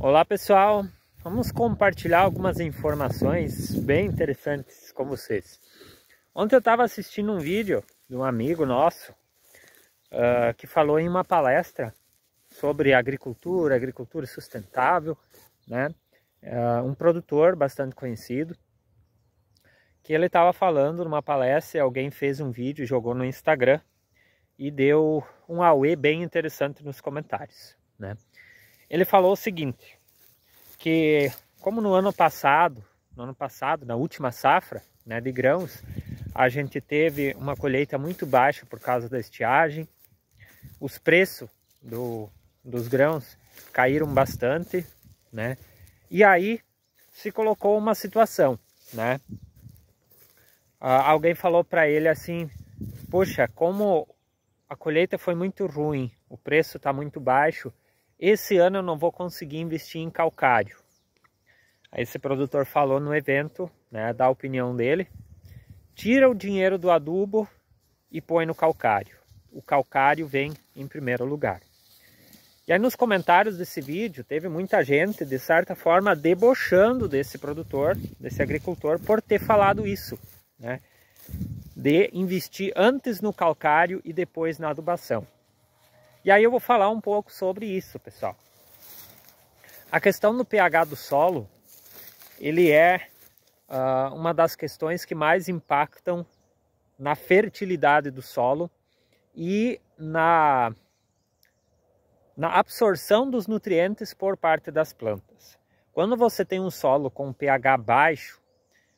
Olá pessoal, vamos compartilhar algumas informações bem interessantes com vocês. Ontem eu estava assistindo um vídeo de um amigo nosso uh, que falou em uma palestra sobre agricultura, agricultura sustentável, né? Uh, um produtor bastante conhecido que ele estava falando numa palestra, alguém fez um vídeo, jogou no Instagram e deu um AUE bem interessante nos comentários, né? ele falou o seguinte, que como no ano passado, no ano passado, na última safra né, de grãos, a gente teve uma colheita muito baixa por causa da estiagem, os preços do, dos grãos caíram bastante, né? E aí se colocou uma situação, né? Ah, alguém falou para ele assim, poxa, como a colheita foi muito ruim, o preço está muito baixo, esse ano eu não vou conseguir investir em calcário. Esse produtor falou no evento, né, da opinião dele, tira o dinheiro do adubo e põe no calcário. O calcário vem em primeiro lugar. E aí nos comentários desse vídeo teve muita gente, de certa forma, debochando desse produtor, desse agricultor, por ter falado isso, né? De investir antes no calcário e depois na adubação. E aí eu vou falar um pouco sobre isso, pessoal. A questão do pH do solo, ele é uh, uma das questões que mais impactam na fertilidade do solo e na, na absorção dos nutrientes por parte das plantas. Quando você tem um solo com pH baixo,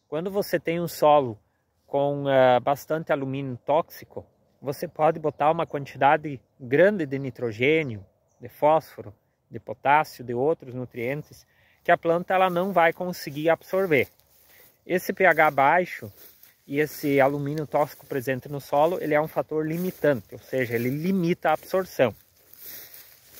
quando você tem um solo com uh, bastante alumínio tóxico, você pode botar uma quantidade grande de nitrogênio, de fósforo, de potássio, de outros nutrientes que a planta ela não vai conseguir absorver. Esse pH baixo e esse alumínio tóxico presente no solo, ele é um fator limitante, ou seja, ele limita a absorção.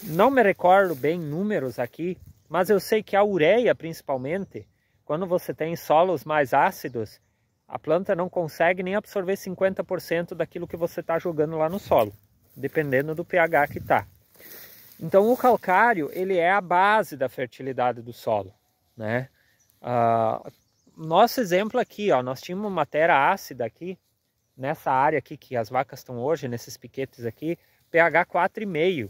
Não me recordo bem números aqui, mas eu sei que a ureia, principalmente, quando você tem solos mais ácidos, a planta não consegue nem absorver 50% daquilo que você está jogando lá no solo, dependendo do pH que está. Então o calcário ele é a base da fertilidade do solo, né? Uh, nosso exemplo aqui, ó, nós tínhamos uma terra ácida aqui, nessa área aqui que as vacas estão hoje, nesses piquetes aqui, pH 4,5,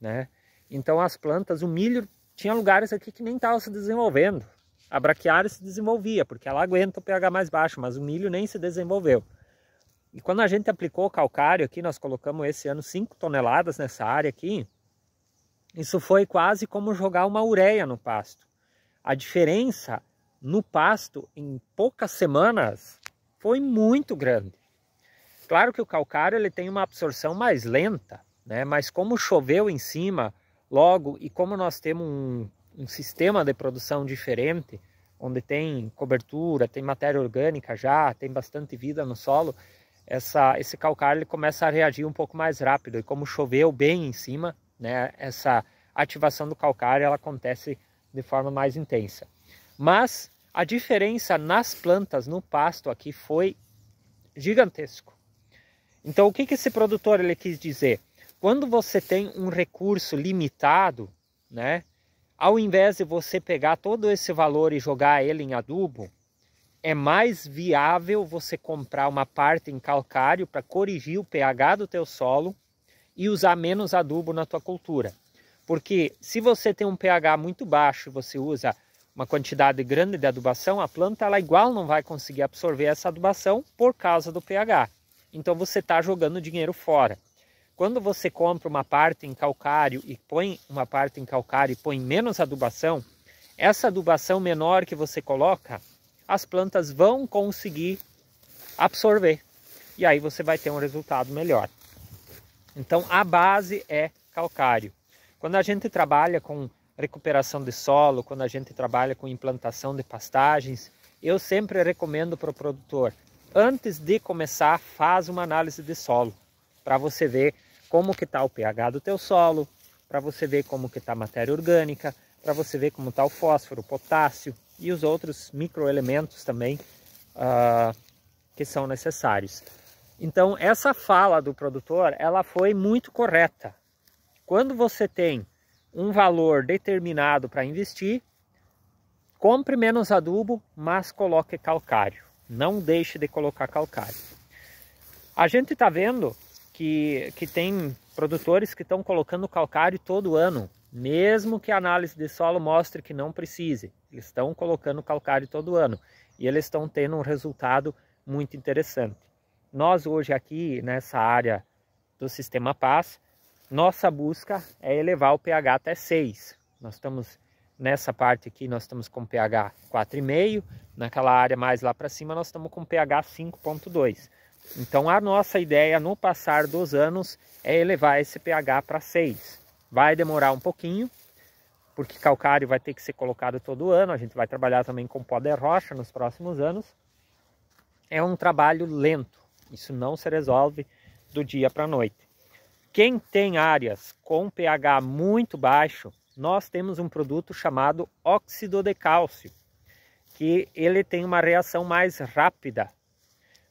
né? Então as plantas, o milho, tinha lugares aqui que nem estava se desenvolvendo, a braquiária se desenvolvia, porque ela aguenta o pH mais baixo, mas o milho nem se desenvolveu. E quando a gente aplicou o calcário aqui, nós colocamos esse ano 5 toneladas nessa área aqui, isso foi quase como jogar uma ureia no pasto. A diferença no pasto em poucas semanas foi muito grande. Claro que o calcário ele tem uma absorção mais lenta, né? mas como choveu em cima logo e como nós temos um um sistema de produção diferente, onde tem cobertura, tem matéria orgânica já, tem bastante vida no solo, essa, esse calcário ele começa a reagir um pouco mais rápido. E como choveu bem em cima, né, essa ativação do calcário ela acontece de forma mais intensa. Mas a diferença nas plantas, no pasto aqui, foi gigantesco. Então, o que, que esse produtor ele quis dizer? Quando você tem um recurso limitado, né, ao invés de você pegar todo esse valor e jogar ele em adubo, é mais viável você comprar uma parte em calcário para corrigir o pH do teu solo e usar menos adubo na tua cultura. Porque se você tem um pH muito baixo e você usa uma quantidade grande de adubação, a planta ela igual não vai conseguir absorver essa adubação por causa do pH. Então você está jogando dinheiro fora. Quando você compra uma parte em calcário e põe uma parte em calcário e põe menos adubação, essa adubação menor que você coloca, as plantas vão conseguir absorver. E aí você vai ter um resultado melhor. Então a base é calcário. Quando a gente trabalha com recuperação de solo, quando a gente trabalha com implantação de pastagens, eu sempre recomendo para o produtor, antes de começar, faz uma análise de solo para você ver como que está o pH do teu solo, para você ver como que está a matéria orgânica, para você ver como está o fósforo, o potássio e os outros microelementos também uh, que são necessários. Então essa fala do produtor ela foi muito correta. Quando você tem um valor determinado para investir, compre menos adubo, mas coloque calcário. Não deixe de colocar calcário. A gente está vendo que, que tem produtores que estão colocando calcário todo ano, mesmo que a análise de solo mostre que não precise. Eles estão colocando calcário todo ano e eles estão tendo um resultado muito interessante. Nós hoje aqui nessa área do Sistema Paz, nossa busca é elevar o pH até 6. Nós estamos nessa parte aqui, nós estamos com pH 4,5, naquela área mais lá para cima nós estamos com pH 5,2. Então a nossa ideia no passar dos anos é elevar esse pH para 6. Vai demorar um pouquinho, porque calcário vai ter que ser colocado todo ano, a gente vai trabalhar também com pó de rocha nos próximos anos. É um trabalho lento, isso não se resolve do dia para a noite. Quem tem áreas com pH muito baixo, nós temos um produto chamado óxido de cálcio, que ele tem uma reação mais rápida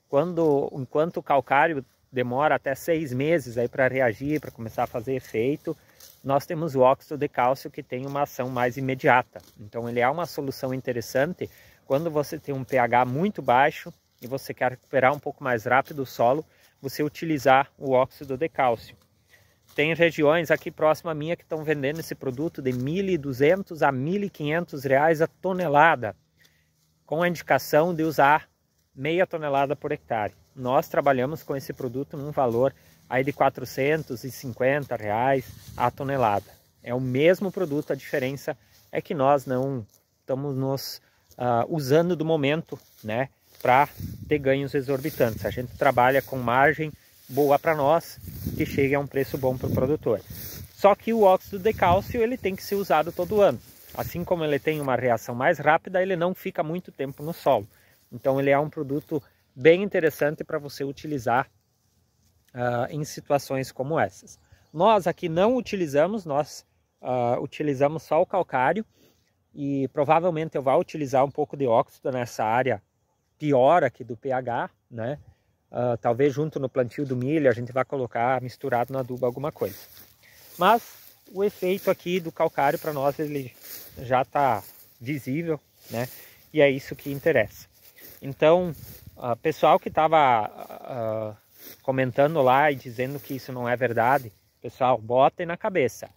quando, enquanto o calcário demora até seis meses aí para reagir, para começar a fazer efeito, nós temos o óxido de cálcio que tem uma ação mais imediata. Então ele é uma solução interessante quando você tem um pH muito baixo e você quer recuperar um pouco mais rápido o solo, você utilizar o óxido de cálcio. Tem regiões aqui próxima a minha que estão vendendo esse produto de 1.200 a 1.500 reais a tonelada, com a indicação de usar meia tonelada por hectare. Nós trabalhamos com esse produto num valor aí de 450 reais a tonelada. É o mesmo produto, a diferença é que nós não estamos nos uh, usando do momento, né, para ter ganhos exorbitantes. A gente trabalha com margem boa para nós, que chegue a um preço bom para o produtor. Só que o óxido de cálcio ele tem que ser usado todo ano. Assim como ele tem uma reação mais rápida, ele não fica muito tempo no solo. Então ele é um produto bem interessante para você utilizar uh, em situações como essas. Nós aqui não utilizamos, nós uh, utilizamos só o calcário e provavelmente eu vou utilizar um pouco de óxido nessa área pior aqui do pH, né? Uh, talvez junto no plantio do milho a gente vai colocar misturado no adubo alguma coisa. Mas o efeito aqui do calcário para nós ele já está visível, né? E é isso que interessa. Então, uh, pessoal que estava uh, ah, ah, comentando lá e dizendo que isso não é verdade, pessoal, botem na cabeça.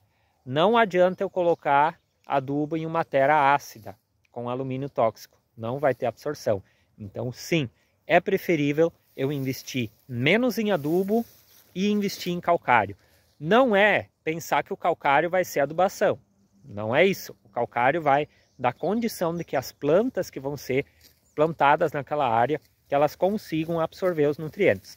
Não adianta eu colocar adubo em uma terra ácida com alumínio tóxico, não vai ter absorção. Então, sim, é preferível eu investir menos em adubo e investir em calcário. Não é pensar que o calcário vai ser adubação. Não é isso. O calcário vai da condição de que as plantas que vão ser plantadas naquela área que elas consigam absorver os nutrientes.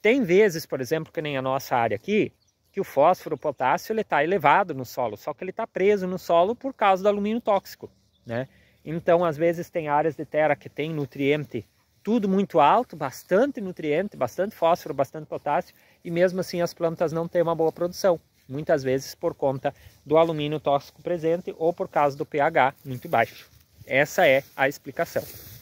Tem vezes, por exemplo, que nem a nossa área aqui, que o fósforo, o potássio, ele está elevado no solo, só que ele está preso no solo por causa do alumínio tóxico, né? Então, às vezes tem áreas de terra que tem nutriente tudo muito alto, bastante nutriente, bastante fósforo, bastante potássio, e mesmo assim as plantas não têm uma boa produção, muitas vezes por conta do alumínio tóxico presente ou por causa do pH muito baixo. Essa é a explicação.